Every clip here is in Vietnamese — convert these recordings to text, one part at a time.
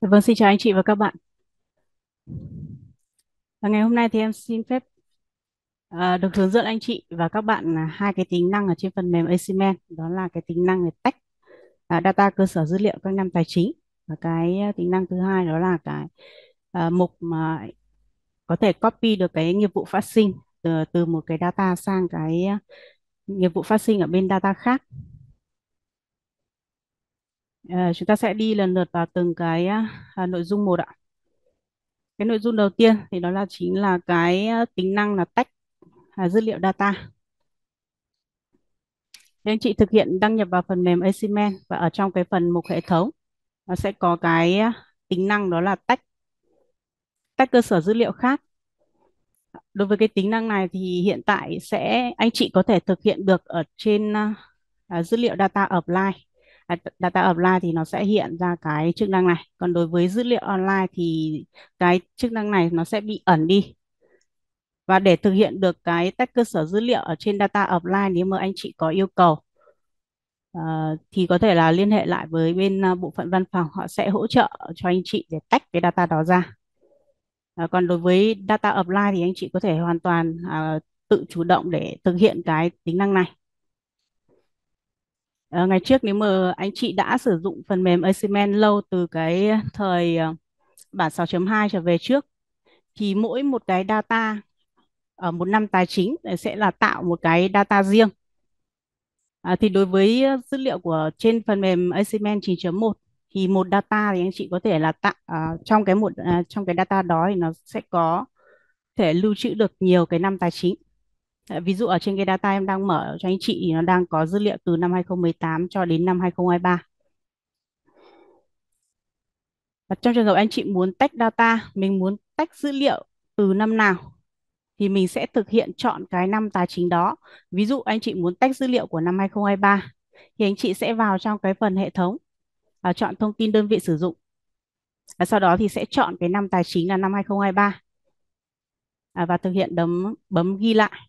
Dạ vâng, xin chào anh chị và các bạn. Và ngày hôm nay thì em xin phép uh, được hướng dẫn anh chị và các bạn uh, hai cái tính năng ở trên phần mềm Asimen, đó là cái tính năng để tách uh, à, data cơ sở dữ liệu các năm tài chính và cái uh, tính năng thứ hai đó là cái uh, mục mà có thể copy được cái nghiệp vụ phát sinh từ ờ, từ một cái data sang cái uh, nghiệp vụ phát sinh ở bên data khác Ờ, chúng ta sẽ đi lần lượt vào từng cái à, nội dung một ạ. Cái nội dung đầu tiên thì đó là chính là cái tính năng là tách à, dữ liệu data. Thế anh chị thực hiện đăng nhập vào phần mềm Asimen và ở trong cái phần mục hệ thống nó sẽ có cái tính năng đó là tách tách cơ sở dữ liệu khác. Đối với cái tính năng này thì hiện tại sẽ anh chị có thể thực hiện được ở trên à, dữ liệu data offline data offline thì nó sẽ hiện ra cái chức năng này còn đối với dữ liệu online thì cái chức năng này nó sẽ bị ẩn đi và để thực hiện được cái tách cơ sở dữ liệu ở trên data offline nếu mà anh chị có yêu cầu uh, thì có thể là liên hệ lại với bên uh, bộ phận văn phòng họ sẽ hỗ trợ cho anh chị để tách cái data đó ra uh, còn đối với data offline thì anh chị có thể hoàn toàn uh, tự chủ động để thực hiện cái tính năng này À, ngày trước nếu mà anh chị đã sử dụng phần mềm Asimen lâu từ cái thời ờ, bản 6.2 trở về trước thì mỗi một cái data ở ờ, một năm tài chính sẽ là tạo một cái data riêng. À, thì đối với dữ liệu của trên phần mềm Asimen 9.1 thì một data thì anh chị có thể là tạo à, trong cái một à, trong cái data đó thì nó sẽ có thể lưu trữ được nhiều cái năm tài chính. Ví dụ ở trên cái data em đang mở cho anh chị thì nó đang có dữ liệu từ năm 2018 cho đến năm 2023. Và trong trường hợp anh chị muốn tách data, mình muốn tách dữ liệu từ năm nào thì mình sẽ thực hiện chọn cái năm tài chính đó. Ví dụ anh chị muốn tách dữ liệu của năm 2023 thì anh chị sẽ vào trong cái phần hệ thống và chọn thông tin đơn vị sử dụng. Và sau đó thì sẽ chọn cái năm tài chính là năm 2023 à, và thực hiện đấm bấm ghi lại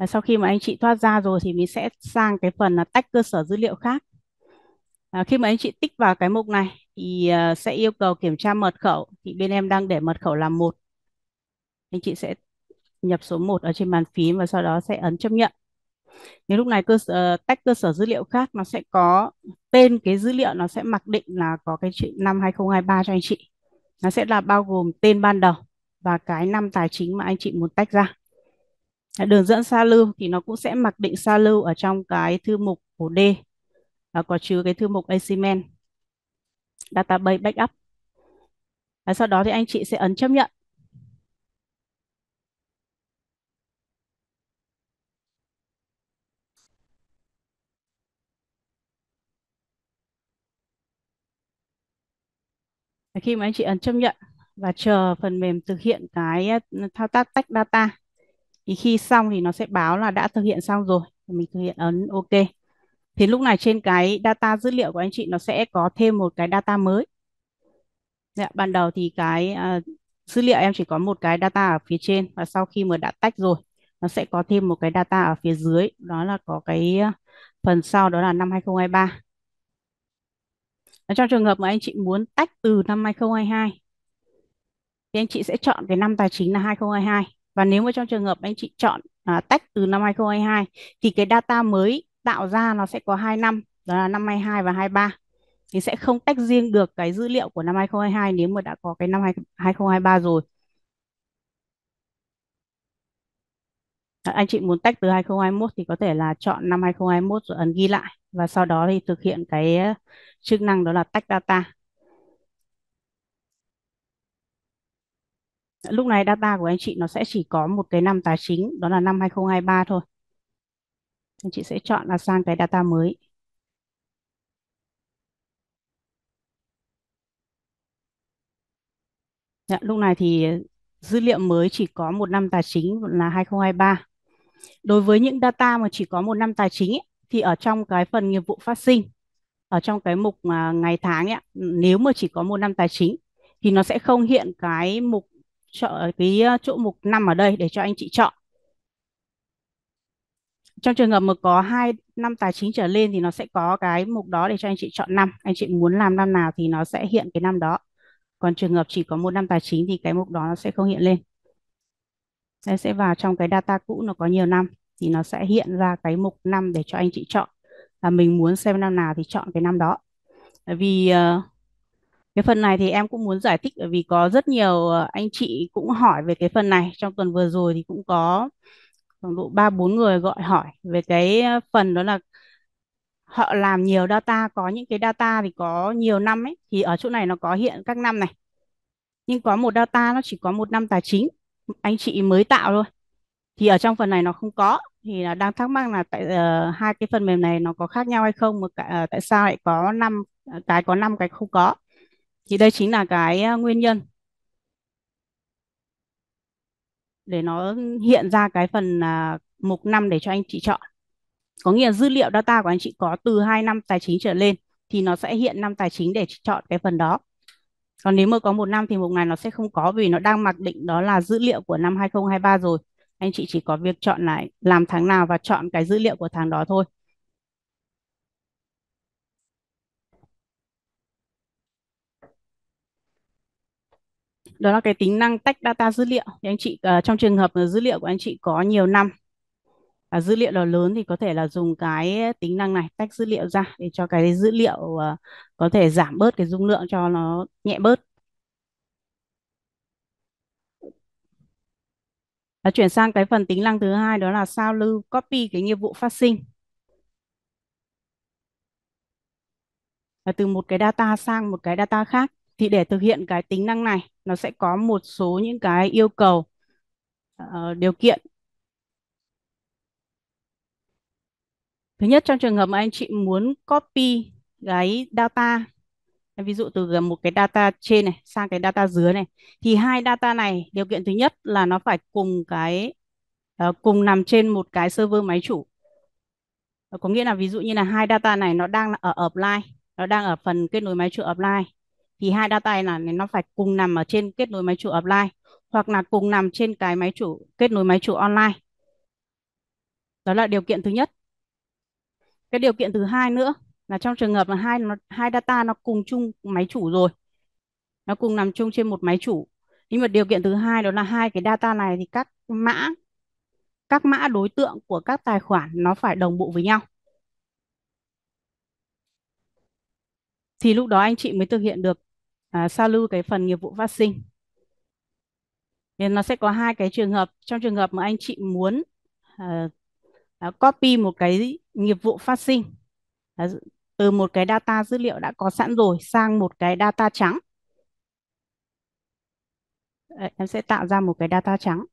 và sau khi mà anh chị thoát ra rồi thì mình sẽ sang cái phần là tách cơ sở dữ liệu khác à, khi mà anh chị tích vào cái mục này thì à, sẽ yêu cầu kiểm tra mật khẩu thì bên em đang để mật khẩu là một anh chị sẽ nhập số 1 ở trên bàn phím và sau đó sẽ ấn chấp nhận nếu lúc này cơ sở, tách cơ sở dữ liệu khác nó sẽ có tên cái dữ liệu nó sẽ mặc định là có cái chữ năm 2023 cho anh chị nó sẽ là bao gồm tên ban đầu và cái năm tài chính mà anh chị muốn tách ra đường dẫn xa lưu thì nó cũng sẽ mặc định xa lưu ở trong cái thư mục của D và có chứa cái thư mục async database backup và sau đó thì anh chị sẽ ấn chấp nhận khi mà anh chị ấn chấp nhận và chờ phần mềm thực hiện cái thao tác tách data thì khi xong thì nó sẽ báo là đã thực hiện xong rồi mình thực hiện ấn ok thì lúc này trên cái data dữ liệu của anh chị nó sẽ có thêm một cái data mới dạ, ban đầu thì cái uh, dữ liệu em chỉ có một cái data ở phía trên và sau khi mà đã tách rồi nó sẽ có thêm một cái data ở phía dưới đó là có cái à, phần sau đó là năm 2023 trong trường hợp mà anh chị muốn tách từ năm 2022 thì anh chị sẽ chọn cái năm tài chính là 2022 và nếu mà trong trường hợp anh chị chọn à, tách từ năm 2022 thì cái data mới tạo ra nó sẽ có 2 năm đó là năm 22 và 23 thì sẽ không tách riêng được cái dữ liệu của năm 2022 nếu mà đã có cái năm 2023 rồi. Anh chị muốn tách từ 2021 thì có thể là chọn năm 2021 rồi ấn ghi lại và sau đó thì thực hiện cái ờ, chức năng đó là tách data. lúc này data của anh chị nó sẽ chỉ có một cái năm tài chính đó là năm 2023 thôi anh chị sẽ chọn là sang cái data mới Dạ, lúc này thì dữ liệu mới chỉ có một năm tài chính là 2023. Đối với những data mà chỉ có một năm tài chính ấy, thì ở trong cái phần nghiệp vụ phát sinh, ở trong cái mục ngày tháng ấy, nếu mà chỉ có một năm tài chính thì nó sẽ không hiện cái mục chọn cái ờ, chỗ mục năm ở đây để cho anh chị chọn. Trong trường hợp mà có hai năm tài chính trở lên thì nó sẽ có cái mục đó để cho anh chị chọn năm. Anh chị muốn làm năm nào thì nó sẽ hiện cái năm đó. Còn trường hợp chỉ có một năm tài chính thì cái mục đó nó sẽ không hiện lên. đây sẽ vào trong cái data cũ nó có nhiều năm thì nó sẽ hiện ra cái mục năm để cho anh chị chọn là mình muốn xem năm nào thì chọn cái năm đó. Bởi vì uh, cái phần này thì em cũng muốn giải thích bởi vì có rất nhiều ờ, anh chị cũng hỏi về cái phần này trong tuần vừa rồi thì cũng có khoảng độ ba bốn người gọi hỏi về cái ờ, phần đó là họ làm nhiều data có những cái data thì có nhiều năm ấy thì ở chỗ này nó có hiện các năm này nhưng có một data nó chỉ có một năm tài chính anh chị mới tạo thôi thì ở trong phần này nó không có thì là đang thắc mắc là tại uh, hai cái phần mềm này nó có khác nhau hay không mà uh, tại sao lại có năm cái có năm cái không có thì đây chính là cái ờ, nguyên nhân để nó hiện ra cái phần à, mục năm để cho anh chị chọn có nghĩa là dữ liệu data của anh chị có từ 2 năm tài chính trở lên thì nó sẽ hiện năm tài chính để chọn cái phần đó còn nếu mà có một năm thì mục này nó sẽ không có vì nó đang mặc định đó là dữ liệu của năm 2023 rồi anh chị chỉ có việc chọn lại làm tháng nào và chọn cái dữ liệu của tháng đó thôi đó là cái tính năng tách data dữ liệu thì anh chị uh, trong trường hợp dữ liệu của anh chị có nhiều năm và dữ liệu là lớn thì có thể là dùng cái tính năng này tách dữ liệu ra để cho cái dữ liệu uh, có thể giảm bớt cái dung lượng cho nó nhẹ bớt và chuyển sang cái phần tính năng thứ hai đó là sao lưu copy cái nghiệp vụ phát sinh à, từ một cái data sang một cái data khác thì để thực hiện cái tính năng này nó sẽ có một số những cái yêu cầu uh, điều kiện thứ nhất trong trường hợp mà anh chị muốn copy cái data ví dụ từ một cái data trên này sang cái data dưới này thì hai data này điều kiện thứ nhất là nó phải cùng cái uh, cùng nằm trên một cái server máy chủ có nghĩa là ví dụ như là hai data này nó đang ở offline nó đang ở phần kết nối máy chủ offline thì hai data là nó phải cùng nằm ở trên kết nối máy chủ offline hoặc là cùng nằm trên cái máy chủ kết nối máy chủ online. Đó là điều kiện thứ nhất. Cái điều kiện thứ hai nữa là trong trường hợp là hai nó hai data nó cùng chung máy chủ rồi. Nó cùng nằm chung trên một máy chủ. Nhưng mà điều kiện thứ hai đó là hai cái data này thì các mã các mã đối tượng của các tài khoản nó phải đồng bộ với nhau. Thì lúc đó anh chị mới thực hiện được à, lưu cái phần nghiệp vụ phát sinh nên nó sẽ có hai cái trường hợp trong trường hợp mà anh chị muốn à, à copy một cái nghiệp vụ phát sinh à, từ một cái data dữ liệu đã có sẵn rồi sang một cái data trắng Đấy, à, em sẽ tạo ra một cái data trắng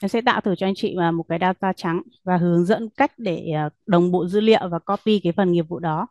Em sẽ tạo thử cho anh chị à, một cái data trắng và hướng dẫn cách để à, đồng bộ dữ liệu và copy cái phần nghiệp vụ đó.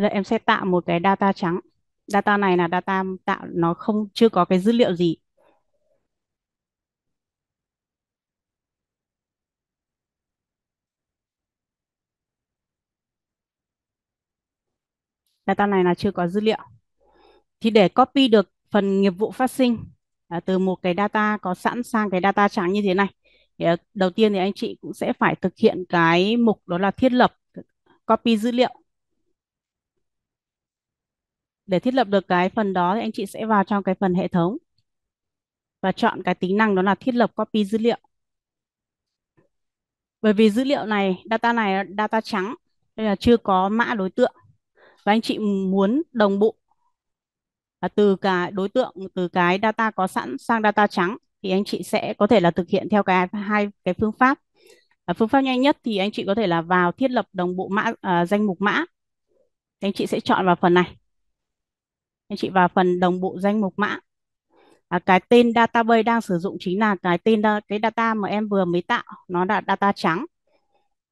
là em sẽ tạo một cái data trắng. Data này là data tạo nó không chưa có cái dữ liệu gì. Data này là chưa có dữ liệu. Thì để copy được phần nghiệp vụ phát sinh à, từ một cái data có sẵn sang cái data trắng như thế này. Thì, à, đầu tiên thì anh chị cũng sẽ phải thực hiện cái mục đó là thiết lập copy dữ liệu để thiết lập được cái phần đó thì anh chị sẽ vào trong cái phần hệ thống và chọn cái tính năng đó là thiết lập copy dữ liệu. Bởi vì dữ liệu này, data này là data trắng, đây là chưa có mã đối tượng. Và anh chị muốn đồng bộ là từ cái đối tượng, từ cái data có sẵn sang data trắng thì anh chị sẽ có thể là thực hiện theo cái hai cái phương pháp. À, phương pháp nhanh nhất thì anh chị có thể là vào thiết lập đồng bộ mã à, danh mục mã. Thì anh chị sẽ chọn vào phần này anh chị vào phần đồng bộ danh mục mã à, cái tên database đang sử dụng chính là cái tên cái data mà em vừa mới tạo nó là data trắng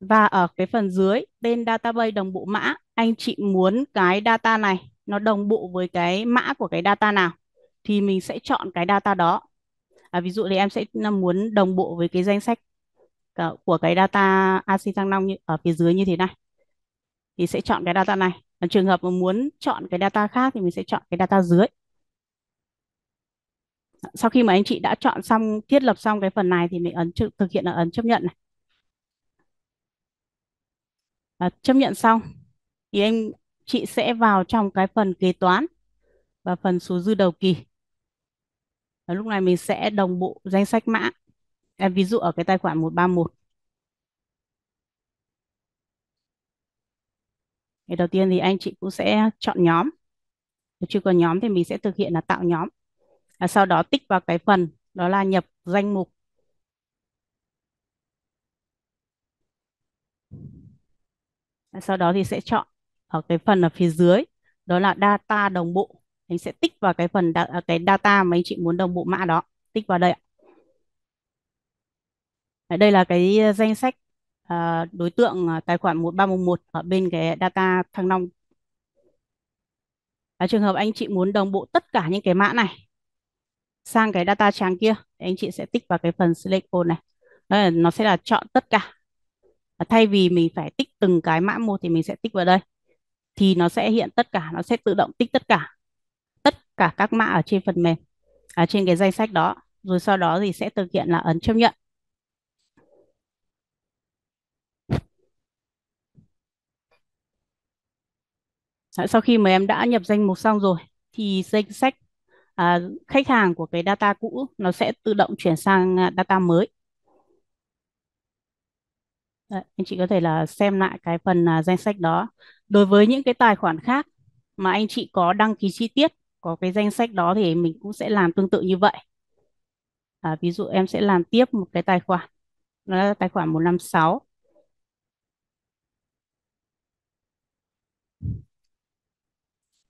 và ở cái phần dưới tên database đồng bộ mã anh chị muốn cái data này nó đồng bộ với cái mã của cái data nào thì mình sẽ chọn cái data đó à, ví dụ thì em sẽ muốn đồng bộ với cái danh sách của cái data ASIN Thăng Long như, ở phía dưới như thế này thì sẽ chọn cái data này còn trường hợp mà muốn chọn cái data khác thì mình sẽ chọn cái data dưới sau khi mà anh chị đã chọn xong thiết lập xong cái phần này thì mình ấn thực hiện là ấn chấp nhận này à, chấp nhận xong thì anh chị sẽ vào trong cái phần kế toán và phần số dư đầu kỳ và lúc này mình sẽ đồng bộ danh sách mã à, ví dụ ở cái tài khoản 131 thì đầu tiên thì anh chị cũng sẽ chọn nhóm nếu chưa có nhóm thì mình sẽ thực hiện là tạo nhóm à, sau đó tích vào cái phần đó là nhập danh mục à, sau đó thì sẽ chọn ở cái phần ở phía dưới đó là data đồng bộ anh sẽ tích vào cái phần da, à, cái data mà anh chị muốn đồng bộ mã đó tích vào đây ạ đây là cái ờ, danh sách Ờ, đối tượng ờ, tài khoản 1311 ở bên cái data Thăng Long. À, trường hợp anh chị muốn đồng bộ tất cả những cái mã này sang cái data trang kia, anh chị sẽ tích vào cái phần select all này. Đấy, nó sẽ là chọn tất cả. À, thay vì mình phải tích từng cái mã một thì mình sẽ tích vào đây. Thì nó sẽ hiện tất cả, nó sẽ tự động tích tất cả. Tất cả các mã ở trên phần mềm, ở à, trên cái danh sách đó. Rồi sau đó thì sẽ thực hiện là ấn chấp nhận. sau khi mà em đã nhập danh mục xong rồi thì danh sách à, khách hàng của cái data cũ nó sẽ tự động chuyển sang à, data mới Đấy, anh chị có thể là xem lại cái phần à, danh sách đó đối với những cái tài khoản khác mà anh chị có đăng ký chi tiết có cái danh sách đó thì mình cũng sẽ làm tương tự như vậy à, ví dụ em sẽ làm tiếp một cái tài khoản nó là tài khoản 156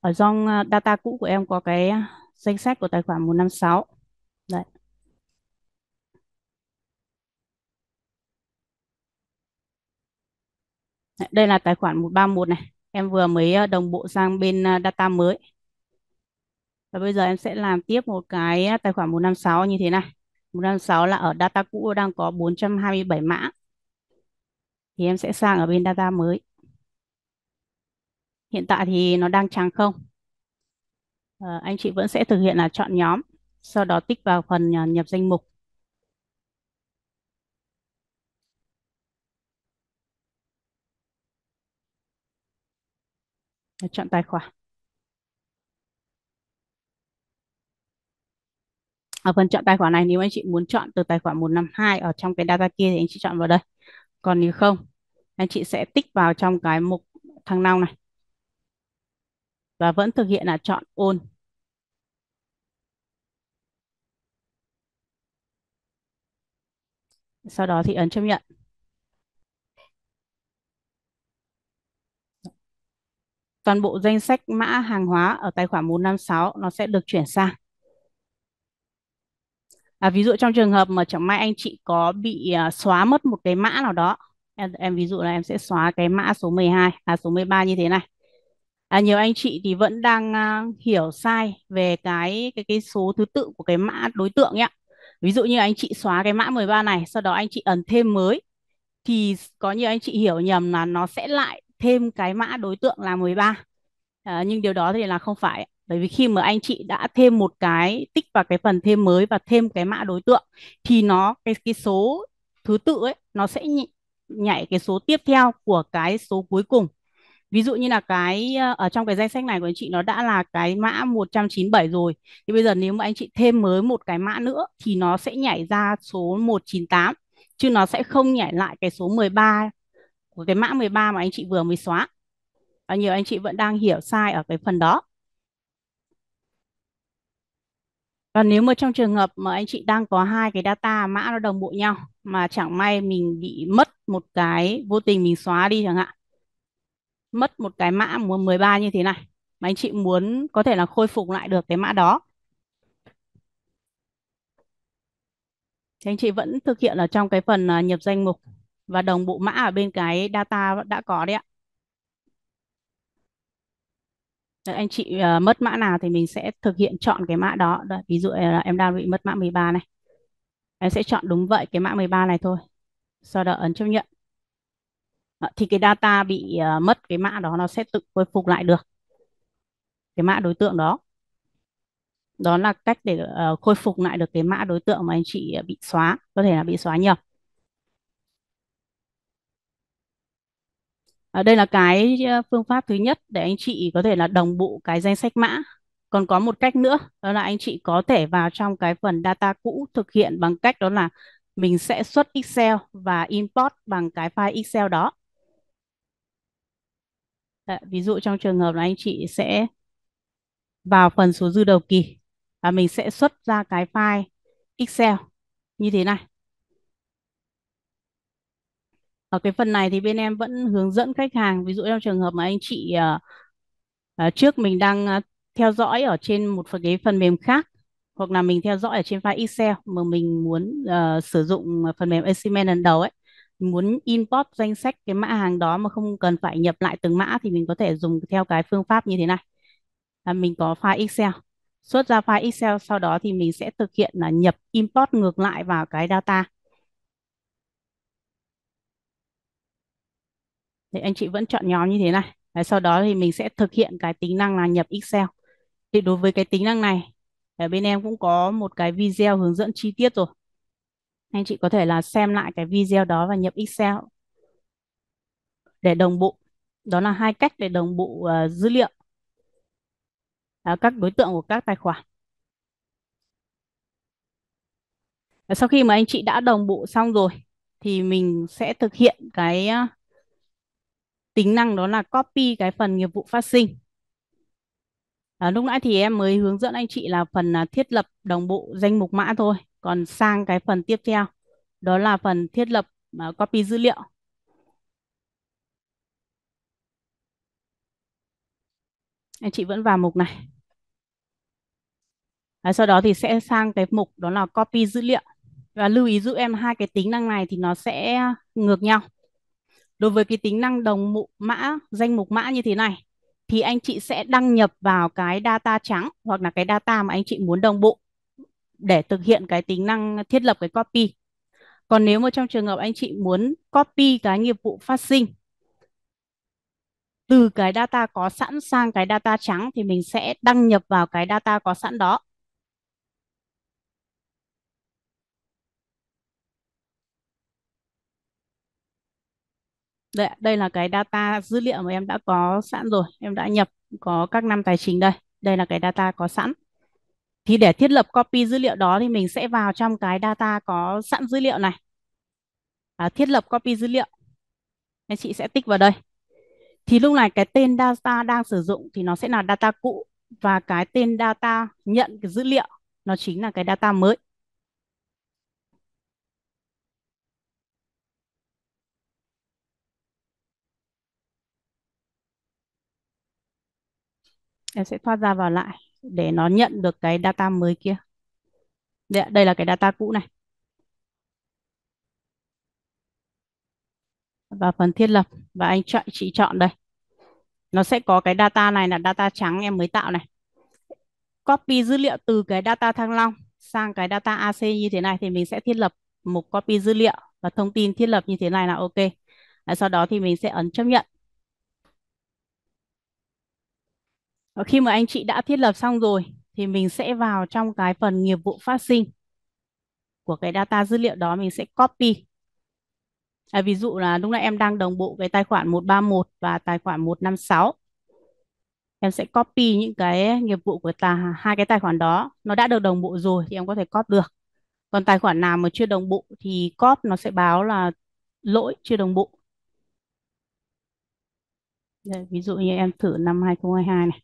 ở trong à, data cũ của em có cái à, danh sách của tài khoản 156 đấy đây là tài khoản 131 này em vừa mới à, đồng bộ sang bên data mới và bây giờ em sẽ làm tiếp một cái tài khoản 156 như thế này 156 là ở data cũ đang có 427 mã thì em sẽ sang ở bên data mới Hiện tại thì nó đang trắng không. À, anh chị vẫn sẽ thực hiện là chọn nhóm, sau đó tích vào phần ờ, nhập danh mục. Chọn tài khoản. Ở phần chọn tài khoản này nếu anh chị muốn chọn từ tài khoản 152 ở trong cái data kia thì anh chị chọn vào đây. Còn nếu không, anh chị sẽ tích vào trong cái mục thằng nào này và vẫn thực hiện là chọn ôn. Sau đó thì ấn chấp nhận. Toàn bộ danh sách mã hàng hóa ở tài khoản 156 nó sẽ được chuyển sang. À, ví dụ trong trường hợp mà chẳng may anh chị có bị à, xóa mất một cái mã nào đó. Em, em ví dụ là em sẽ xóa cái mã số 12, à số 13 như thế này à, nhiều anh chị thì vẫn đang uh, hiểu sai về cái cái cái số thứ tự của cái mã đối tượng ấy ạ. Ví dụ như anh chị xóa cái mã 13 này, sau đó anh chị ấn thêm mới thì có nhiều anh chị hiểu nhầm là nó sẽ lại thêm cái mã đối tượng là 13. À, nhưng điều đó thì là không phải bởi vì khi mà anh chị đã thêm một cái tích vào cái phần thêm mới và thêm cái mã đối tượng thì nó cái cái số thứ tự ấy nó sẽ nhảy cái số tiếp theo của cái số cuối cùng ví dụ như là cái ờ, ở trong cái danh sách này của anh chị nó đã là cái mã 197 rồi thì bây giờ nếu mà anh chị thêm mới một cái mã nữa thì nó sẽ nhảy ra số 198 chứ nó sẽ không nhảy lại cái số 13 của cái mã 13 mà anh chị vừa mới xóa và nhiều anh chị vẫn đang hiểu sai ở cái phần đó và nếu mà trong trường hợp mà anh chị đang có hai cái data mã nó đồng bộ nhau mà chẳng may mình bị mất một cái vô tình mình xóa đi chẳng hạn mất một cái mã 13 như thế này mà anh chị muốn có thể là khôi phục lại được cái mã đó thì anh chị vẫn thực hiện ở trong cái phần à, nhập danh mục và đồng bộ mã ở bên cái data đã có đấy ạ Đấy, anh chị uh, mất mã nào thì mình sẽ thực hiện chọn cái mã đó. Đấy, ví dụ à, là em đang bị mất mã 13 này. Em sẽ chọn đúng vậy cái mã 13 này thôi. Sau đó ấn chấp nhận. Ờ, thì cái data bị uh, mất cái mã đó nó sẽ tự khôi phục lại được cái mã đối tượng đó đó là cách để uh, khôi phục lại được cái mã đối tượng mà anh chị uh, bị xóa có thể là bị xóa nhập ở đây là cái phương pháp thứ nhất để anh chị có thể là đồng bộ cái danh sách mã còn có một cách nữa đó là anh chị có thể vào trong cái phần data cũ thực hiện bằng cách đó là mình sẽ xuất Excel và import bằng cái file Excel đó Đấy, ví dụ trong trường hợp là anh chị sẽ vào phần số dư đầu kỳ và mình sẽ xuất ra cái file Excel như thế này. Ở cái phần này thì bên em vẫn hướng dẫn khách hàng, ví dụ trong trường hợp mà anh chị uh, trước mình đang uh, theo dõi ở trên một phần cái phần mềm khác hoặc là mình theo dõi ở trên file Excel mà mình muốn uh, sử dụng phần mềm AC lần đầu ấy muốn import danh sách cái mã hàng đó mà không cần phải nhập lại từng mã thì mình có thể dùng theo cái phương pháp như thế này là mình có file Excel xuất ra file Excel sau đó thì mình sẽ thực hiện là nhập import ngược lại vào cái data thì anh chị vẫn chọn nhóm như thế này Đấy, sau đó thì mình sẽ thực hiện cái tính năng là nhập Excel thì đối với cái tính năng này ở bên em cũng có một cái video hướng dẫn chi tiết rồi anh chị có thể là xem lại cái video đó và nhập Excel để đồng bộ đó là hai cách để đồng bộ uh, dữ liệu uh, các đối tượng của các tài khoản và sau khi mà anh chị đã đồng bộ xong rồi thì mình sẽ thực hiện cái uh, tính năng đó là copy cái phần nghiệp vụ phát sinh À, lúc nãy thì em mới hướng dẫn anh chị là phần à, thiết lập đồng bộ danh mục mã thôi. Còn sang cái phần tiếp theo, đó là phần thiết lập uh, copy dữ liệu. Anh chị vẫn vào mục này. À, sau đó thì sẽ sang cái mục đó là copy dữ liệu. Và lưu ý giúp em hai cái tính năng này thì nó sẽ ngược nhau. Đối với cái tính năng đồng mục mã, danh mục mã như thế này thì anh chị sẽ đăng nhập vào cái data trắng hoặc là cái data mà anh chị muốn đồng bộ để thực hiện cái tính năng thiết lập cái copy. Còn nếu mà trong trường hợp anh chị muốn copy cái nghiệp vụ phát sinh từ cái data có sẵn sang cái data trắng thì mình sẽ đăng nhập vào cái data có sẵn đó. Đây, đây là cái data dữ liệu mà em đã có sẵn rồi, em đã nhập có các năm tài chính đây. Đây là cái data có sẵn thì để thiết lập copy dữ liệu đó thì mình sẽ vào trong cái data có sẵn dữ liệu này à, thiết lập copy dữ liệu anh chị sẽ tích vào đây thì lúc này cái tên data đang sử dụng thì nó sẽ là data cũ và cái tên data nhận cái dữ liệu nó chính là cái data mới em sẽ thoát ra vào lại để nó nhận được cái data mới kia. Đây, đây là cái data cũ này. Và phần thiết lập và anh chọn chị chọn đây. Nó sẽ có cái data này là data trắng em mới tạo này. Copy dữ liệu từ cái data Thăng Long sang cái data AC như thế này thì mình sẽ thiết lập một copy dữ liệu và thông tin thiết lập như thế này là ok. Sau đó thì mình sẽ ấn chấp nhận. khi mà anh chị đã thiết lập xong rồi thì mình sẽ vào trong cái phần nghiệp vụ phát sinh của cái data dữ liệu đó mình sẽ copy à, ví dụ là lúc nãy em đang đồng bộ cái tài khoản 131 và tài khoản 156 em sẽ copy những cái nghiệp vụ của tà hai cái tài khoản đó nó đã được đồng bộ rồi thì em có thể copy được còn tài khoản nào mà chưa đồng bộ thì copy nó sẽ báo là lỗi chưa đồng bộ Đây, ví dụ như em thử năm 2022 này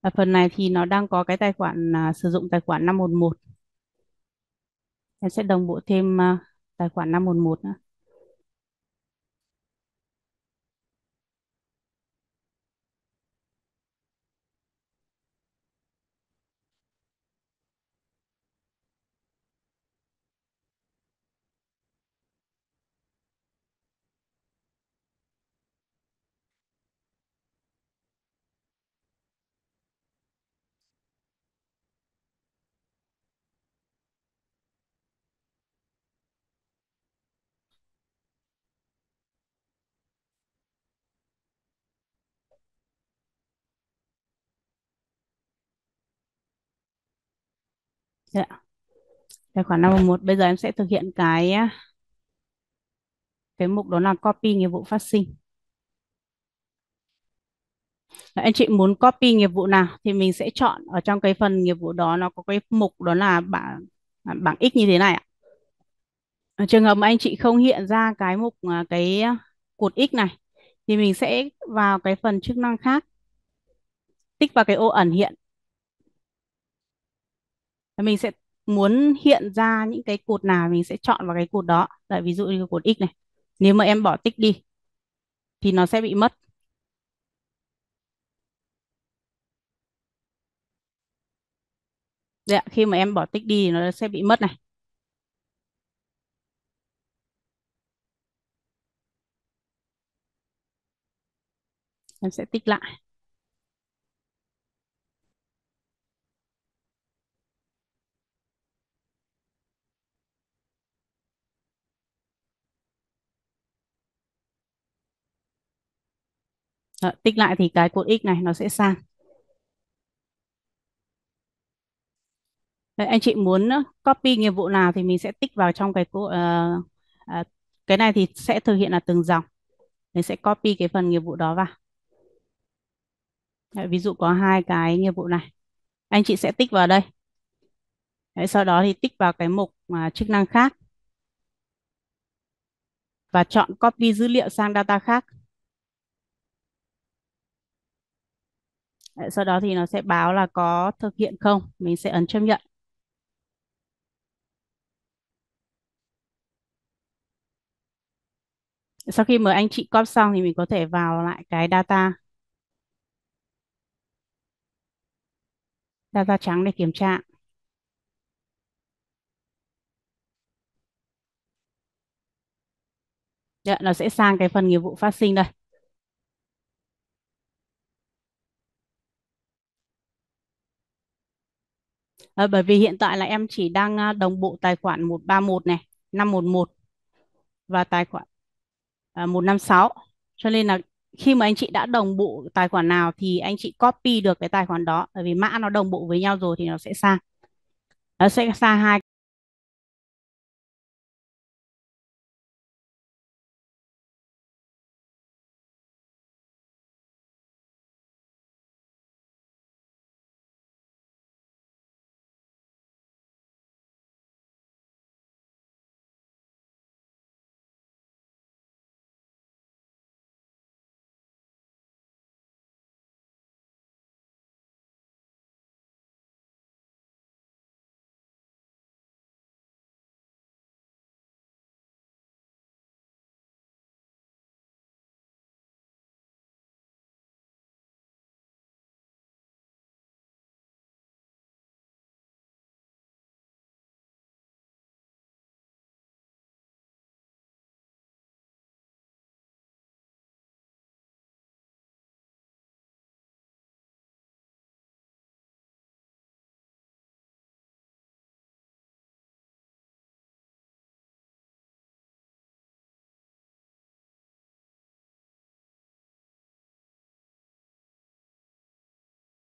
Ở à, phần này thì nó đang có cái tài khoản à, sử dụng tài khoản 511. Em sẽ đồng bộ thêm à, tài khoản 511 nữa. Dạ. Tài khoản 511 bây giờ em sẽ thực hiện cái cái mục đó là copy nghiệp vụ phát sinh. Là anh chị muốn copy nghiệp vụ nào thì mình sẽ chọn ở trong cái phần nghiệp vụ đó nó có cái mục đó là bảng à, bảng X như thế này ạ. Ở trường hợp mà anh chị không hiện ra cái mục à, cái cột X này thì mình sẽ vào cái phần chức năng khác tích vào cái ô ẩn hiện mình sẽ muốn hiện ra những cái cột nào mình sẽ chọn vào cái cột đó Đấy, ví dụ như cột x này nếu mà em bỏ tích đi thì nó sẽ bị mất Dạ, khi mà em bỏ tích đi thì nó sẽ bị mất này em sẽ tích lại Đó, tích lại thì cái cột x này nó sẽ sang. Đấy, anh chị muốn ờ, copy nghiệp vụ nào thì mình sẽ tích vào trong cái cột, uh, uh, cái này thì sẽ thực hiện là từng dòng. Mình sẽ copy cái phần nghiệp vụ đó vào. Đấy, ví dụ có hai cái nghiệp vụ này. Anh chị sẽ tích vào đây. Đấy, sau đó thì tích vào cái mục uh, chức năng khác và chọn copy dữ liệu sang data khác. sau đó thì nó sẽ báo là có thực hiện không mình sẽ ấn chấp nhận sau khi mời anh chị copy xong thì mình có thể vào lại cái data data trắng để kiểm tra Đấy, dạ, nó sẽ sang cái phần nghiệp vụ phát sinh đây à, bởi vì hiện tại là em chỉ đang à, đồng bộ tài khoản 131 này 511 và tài khoản à, 156 cho nên là khi mà anh chị đã đồng bộ tài khoản nào thì anh chị copy được cái tài khoản đó bởi vì mã nó đồng bộ với nhau rồi thì nó sẽ sang nó sẽ sang hai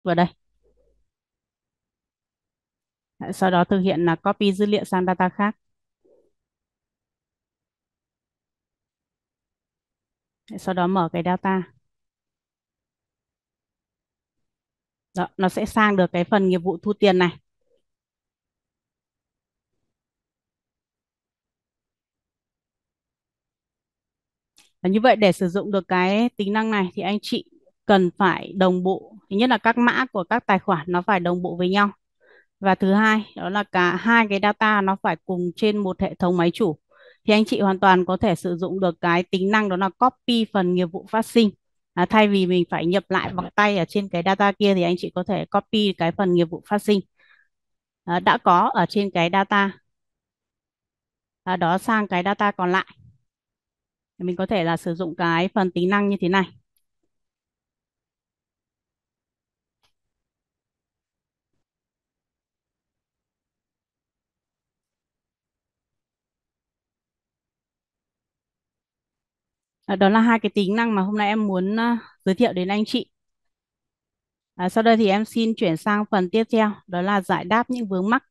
vào đây. Sau đó thực hiện là copy dữ liệu sang data khác. Sau đó mở cái data. Đó, nó sẽ sang được cái phần nghiệp vụ thu tiền này. Và như vậy để sử dụng được cái tính năng này thì anh chị cần phải đồng bộ thứ nhất là các mã của các tài khoản nó phải đồng bộ với nhau và thứ hai đó là cả hai cái data nó phải cùng trên một hệ thống máy chủ thì anh chị hoàn toàn có thể sử dụng được cái tính năng đó là copy phần nghiệp vụ phát sinh à, thay vì mình phải nhập lại bằng tay ở trên cái data kia thì anh chị có thể copy cái phần nghiệp vụ phát sinh à, đã có ở trên cái data à, đó sang cái data còn lại mình có thể là sử dụng cái phần tính năng như thế này À, đó là hai cái tính năng mà hôm nay em muốn à, giới thiệu đến anh chị. À, sau đây thì em xin chuyển sang phần tiếp theo, đó là giải đáp những vướng mắc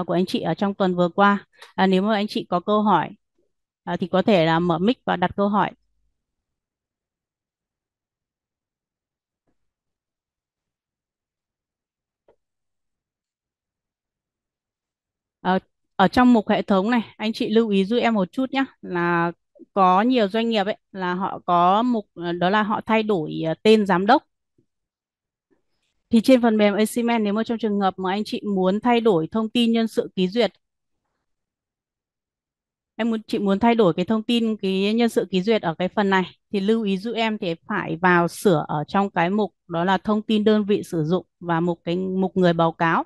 uh, của anh chị ở trong tuần vừa qua. À, nếu mà anh chị có câu hỏi uh, thì có thể là mở mic và đặt câu hỏi. Ờ, ở trong mục hệ thống này, anh chị lưu ý giúp em một chút nhé là có nhiều doanh nghiệp ấy là họ có mục đó là họ thay đổi ờ, tên giám đốc thì trên phần mềm Aximen nếu mà trong trường hợp mà anh chị muốn thay đổi thông tin nhân sự ký duyệt em muốn chị muốn thay đổi cái thông tin cái nhân sự ký duyệt ở cái phần này thì lưu ý giúp em thì phải vào sửa ở trong cái mục đó là thông tin đơn vị sử dụng và một cái mục người báo cáo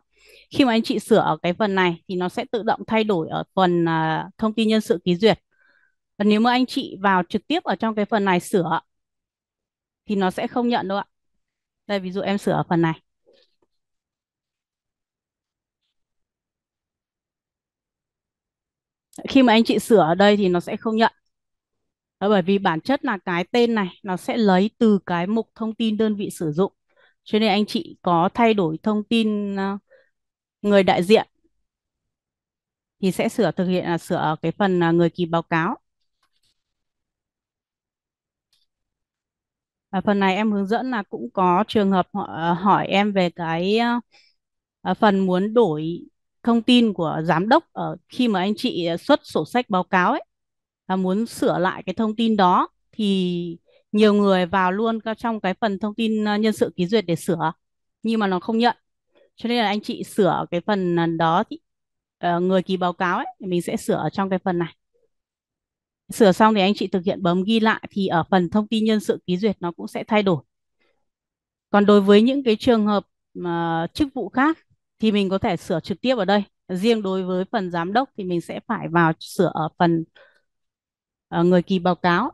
khi mà anh chị sửa ở cái phần này thì nó sẽ tự động thay đổi ở phần uh, thông tin nhân sự ký duyệt còn nếu mà anh chị vào trực tiếp ở trong cái phần này sửa thì nó sẽ không nhận đâu ạ. Đây ví dụ em sửa ở phần này. Khi mà anh chị sửa ở đây thì nó sẽ không nhận. Đó bởi vì bản chất là cái tên này nó sẽ lấy từ cái mục thông tin đơn vị sử dụng. Cho nên anh chị có thay đổi thông tin ờ, người đại diện thì sẽ sửa thực hiện là sửa ở cái phần ờ, người ký báo cáo. à, phần này em hướng dẫn là cũng có trường hợp họ ờ, hỏi em về cái à, phần muốn đổi thông tin của giám đốc ở khi mà anh chị xuất sổ sách báo cáo ấy là muốn sửa lại cái thông tin đó thì nhiều người vào luôn trong cái phần thông tin nhân sự ký duyệt để sửa nhưng mà nó không nhận cho nên là anh chị sửa cái phần đó thì uh, người ký báo cáo ấy mình sẽ sửa trong cái phần này sửa xong thì anh chị thực hiện bấm ghi lại thì ở phần thông tin nhân sự ký duyệt nó cũng sẽ thay đổi còn đối với những cái trường hợp mà chức vụ khác thì mình có thể sửa trực tiếp ở đây riêng đối với phần giám đốc thì mình sẽ phải vào sửa ở phần ờ, người kỳ báo cáo